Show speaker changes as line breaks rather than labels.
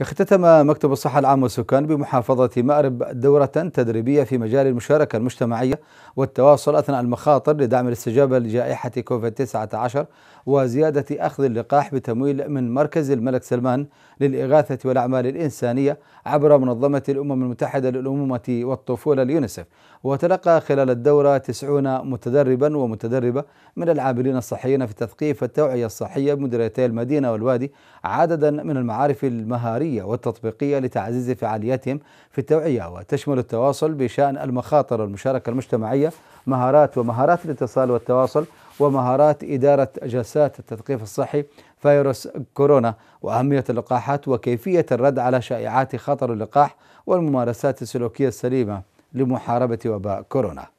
اختتم مكتب الصحة العامة والسكان بمحافظة مأرب دورة تدريبية في مجال المشاركة المجتمعية والتواصل أثناء المخاطر لدعم الاستجابة لجائحة كوفيد 19 وزيادة أخذ اللقاح بتمويل من مركز الملك سلمان للإغاثة والأعمال الإنسانية عبر منظمة الأمم المتحدة للأمومة والطفولة اليونسف وتلقى خلال الدورة تسعون متدربا ومتدربة من العاملين الصحيين في التثقيف والتوعية الصحية بمديريتي المدينة والوادي عددا من المعارف المهارية والتطبيقية لتعزيز فعالياتهم في التوعية وتشمل التواصل بشأن المخاطر والمشاركة المجتمعية مهارات ومهارات الاتصال والتواصل ومهارات إدارة جلسات التثقيف الصحي فيروس كورونا وأهمية اللقاحات وكيفية الرد على شائعات خطر اللقاح والممارسات السلوكية السليمة لمحاربة وباء كورونا